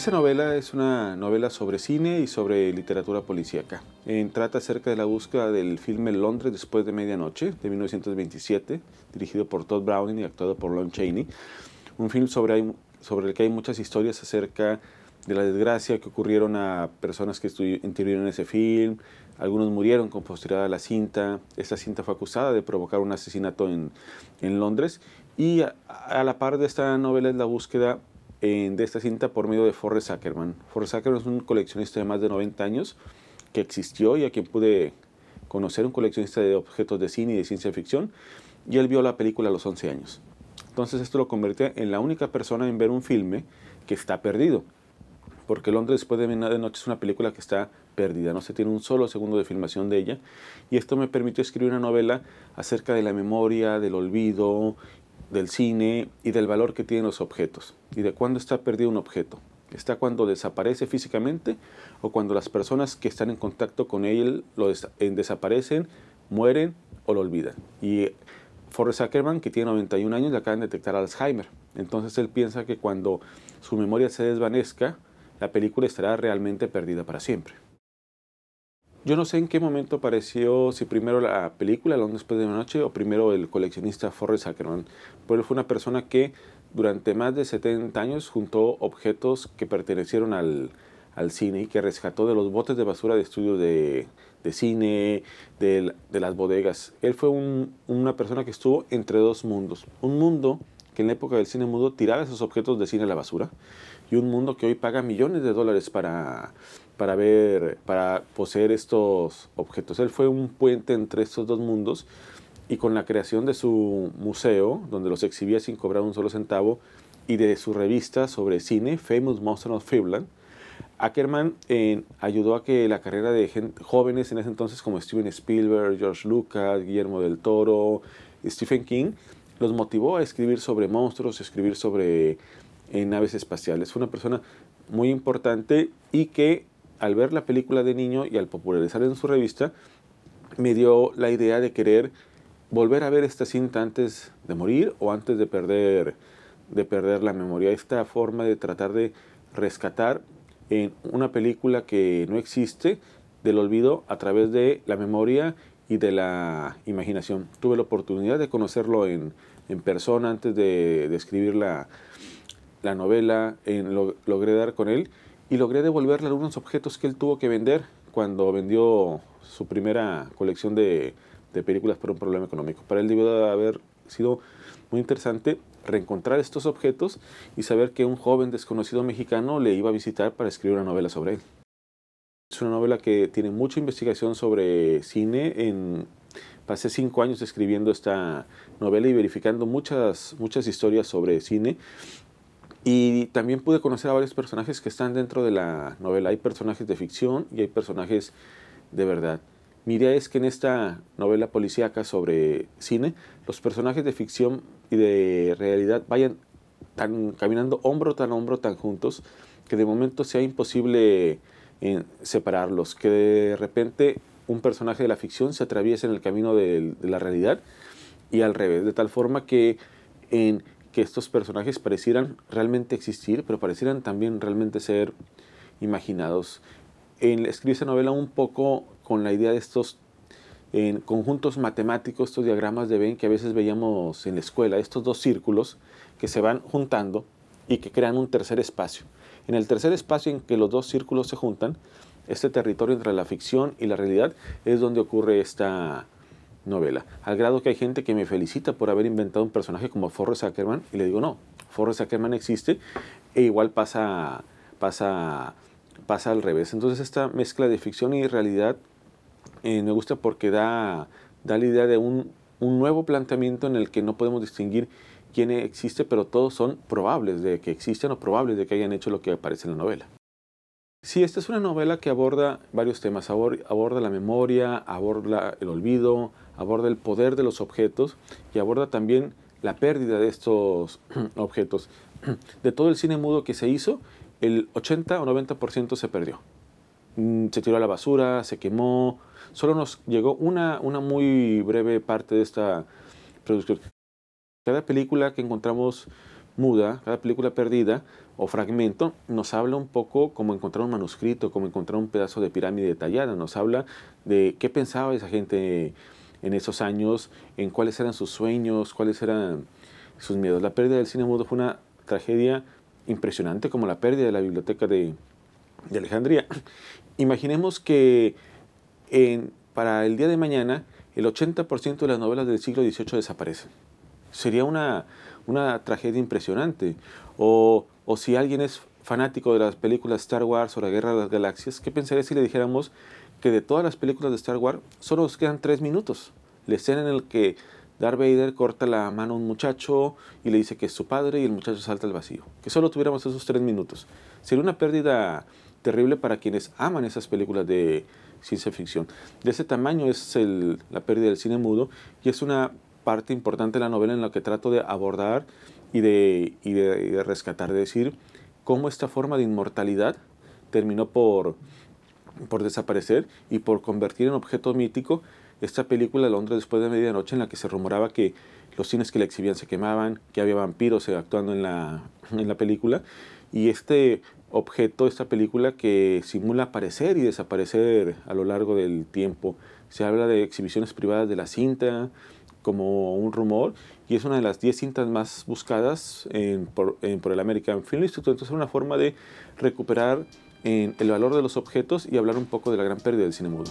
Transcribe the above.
Esa novela es una novela sobre cine y sobre literatura policíaca. En, eh, trata acerca de la búsqueda del filme Londres después de medianoche de 1927, dirigido por Todd Browning y actuado por Lon Chaney. Un film sobre, el que hay muchas historias acerca de la desgracia que ocurrieron a personas que estuvieron en ese film. Algunos murieron con posterioridad a la cinta. Esta cinta fue acusada de provocar un asesinato en, Londres. Y a, a, la par de esta novela es la búsqueda de esta cinta por medio de Forrest Ackerman. Forrest Ackerman es un coleccionista de más de 90 años que existió y a quien pude conocer, un coleccionista de objetos de cine y de ciencia ficción, y él vio la película a los 11 años. Entonces esto lo convierte en la única persona en ver un filme que está perdido, porque Londres después de Medianoche de Noche es una película que está perdida, no se tiene un solo segundo de filmación de ella, y esto me permitió escribir una novela acerca de la memoria, del olvido del cine y del valor que tienen los objetos y de cuándo está perdido un objeto. ¿Está cuando desaparece físicamente o cuando las personas que están en contacto con él lo desaparecen, mueren o lo olvidan? Y eh, Forrest Ackerman, que tiene 91 años, le acaban de detectar Alzheimer. Entonces él piensa que cuando su memoria se desvanezca, la película estará realmente perdida para siempre. Yo no sé en qué momento apareció, si primero la película, los después de la noche, o primero el coleccionista Forrest Ackerman. Pero fue una persona que durante más de 70 años juntó objetos que pertenecieron al, cine y que rescató de los botes de basura de estudios de, cine, de, las bodegas. Él fue una persona que estuvo entre dos mundos. Un mundo que en la época del cine mudo tiraba esos objetos de cine a la basura y un mundo que hoy paga millones de dólares para para ver, para poseer estos objetos. Él fue un puente entre estos dos mundos y con la creación de su museo, donde los exhibía sin cobrar un solo centavo, y de su revista sobre cine, Famous Monsters of Finland, Ackerman eh, ayudó a que la carrera de jóvenes en ese entonces como Steven Spielberg, George Lucas, Guillermo del Toro, Stephen King, los motivó a escribir sobre monstruos, escribir sobre eh, naves espaciales. Fue una persona muy importante y que al ver la película de niño y al popularizar en su revista, me dio la idea de querer volver a ver esta cinta antes de morir o antes de perder, de perder la memoria. Esta forma de tratar de rescatar en una película que no existe del olvido a través de la memoria y de la imaginación. Tuve la oportunidad de conocerlo en, persona antes de, escribir la, novela, en, lo, logré dar con él y logré devolverle algunos objetos que él tuvo que vender cuando vendió su primera colección de, películas por un problema económico. Para él debió haber sido muy interesante reencontrar estos objetos y saber que un joven desconocido mexicano le iba a visitar para escribir una novela sobre él. Es una novela que tiene mucha investigación sobre cine. En, pasé cinco años escribiendo esta novela y verificando muchas, muchas historias sobre cine y también pude conocer a varios personajes que están dentro de la novela. Hay personajes de ficción y hay personajes de verdad. Mi idea es que en esta novela policíaca sobre cine, los personajes de ficción y de realidad vayan tan, caminando hombro tan hombro, tan juntos, que de momento sea imposible eh, separarlos, que de repente un personaje de la ficción se atraviese en el camino de la realidad y al revés, de tal forma que en estos personajes parecieran realmente existir, pero parecieran también realmente ser imaginados. En, escribe esta novela un poco con la idea de estos en conjuntos matemáticos, estos diagramas de Venn que a veces veíamos en la escuela, estos dos círculos que se van juntando y que crean un tercer espacio. En el tercer espacio en que los dos círculos se juntan, este territorio entre la ficción y la realidad es donde ocurre esta, novela. Al grado que hay gente que me felicita por haber inventado un personaje como Forrest Ackerman y le digo, no, Forrest Ackerman existe e igual pasa, pasa, pasa al revés. Entonces esta mezcla de ficción y realidad eh, me gusta porque da, da la idea de un, un nuevo planteamiento en el que no podemos distinguir quién existe, pero todos son probables de que existen o probables de que hayan hecho lo que aparece en la novela. Sí, esta es una novela que aborda varios temas. Aborda la memoria, aborda el olvido, aborda el poder de los objetos y aborda también la pérdida de estos objetos. De todo el cine mudo que se hizo, el 80 o 90% se perdió. Mm, se tiró a la basura, se quemó. Solo nos llegó una, una muy breve parte de esta producción. Cada película que encontramos muda, cada película perdida, o fragmento nos habla un poco como encontrar un manuscrito, como encontrar un pedazo de pirámide detallada, nos habla de qué pensaba esa gente en esos años, en cuáles eran sus sueños, cuáles eran sus miedos. La pérdida del cine mudo fue una tragedia impresionante como la pérdida de la biblioteca de, Alejandría. Imaginemos que para el día de mañana el 80% de las novelas del siglo XVIII desaparecen. Sería una, una tragedia impresionante. O o si alguien es fanático de las películas Star Wars o la Guerra de las Galaxias, ¿qué pensaría si le dijéramos que de todas las películas de Star Wars solo nos quedan tres minutos? La escena en la que Darth Vader corta la mano a un muchacho y le dice que es su padre y el muchacho salta al vacío. Que solo tuviéramos esos tres minutos. Sería una pérdida terrible para quienes aman esas películas de ciencia ficción. De ese tamaño es la pérdida del cine mudo y es una parte importante de la novela en la que trato de abordar y de, de, rescatar, de decir cómo esta forma de inmortalidad terminó por, por desaparecer y por convertir en objeto mítico esta película de Londres después de medianoche en la que se rumoraba que los cines que la exhibían se quemaban, que había vampiros actuando en en la película y este objeto, esta película que simula aparecer y desaparecer a lo largo del tiempo. Se habla de exhibiciones privadas de la cinta, como un rumor y es una de las 10 cintas más buscadas por, el American Film Institute. Entonces, es una forma de recuperar el valor de los objetos y hablar un poco de la gran pérdida del cine mudo.